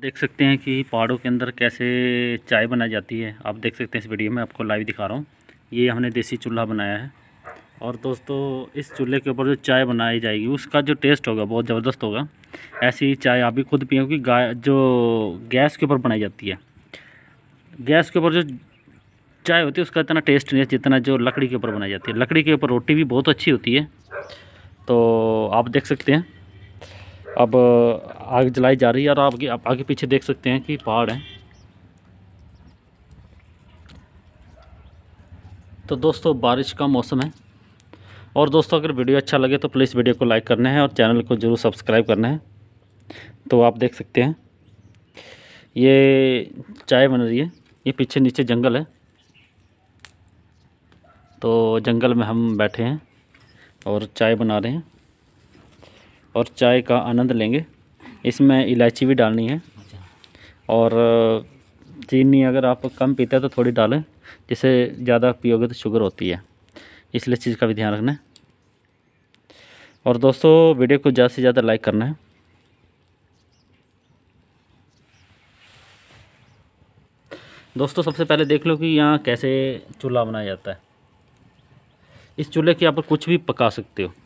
देख सकते हैं कि पहाड़ों के अंदर कैसे चाय बनाई जाती है आप देख सकते हैं इस वीडियो में आपको लाइव दिखा रहा हूँ ये हमने देसी चूल्हा बनाया है और दोस्तों इस चूल्हे के ऊपर जो चाय बनाई जाएगी उसका जो टेस्ट होगा बहुत ज़बरदस्त होगा ऐसी चाय आप भी खुद कि जो गैस के ऊपर बनाई जाती है गैस के ऊपर जो चाय होती है उसका इतना टेस्ट नहीं है जितना जो लकड़ी के ऊपर बनाई जाती है लकड़ी के ऊपर रोटी भी बहुत अच्छी होती है तो आप देख सकते हैं अब आग जलाई जा रही है और आपके आप आगे पीछे देख सकते हैं कि पहाड़ हैं तो दोस्तों बारिश का मौसम है और दोस्तों अगर वीडियो अच्छा लगे तो प्लीज़ वीडियो को लाइक करना है और चैनल को ज़रूर सब्सक्राइब करना है तो आप देख सकते हैं ये चाय बन रही है ये पीछे नीचे जंगल है तो जंगल में हम बैठे हैं और चाय बना रहे हैं और चाय का आनंद लेंगे इसमें इलायची भी डालनी है अच्छा। और चीनी अगर आप कम पीते हैं तो थोड़ी डालें जिससे ज़्यादा पियोगे तो शुगर होती है इसलिए चीज़ का भी ध्यान रखना है और दोस्तों वीडियो को ज़्यादा से ज़्यादा लाइक करना है दोस्तों सबसे पहले देख लो कि यहाँ कैसे चूल्हा बनाया जाता है इस चूल्हे की आप कुछ भी पका सकते हो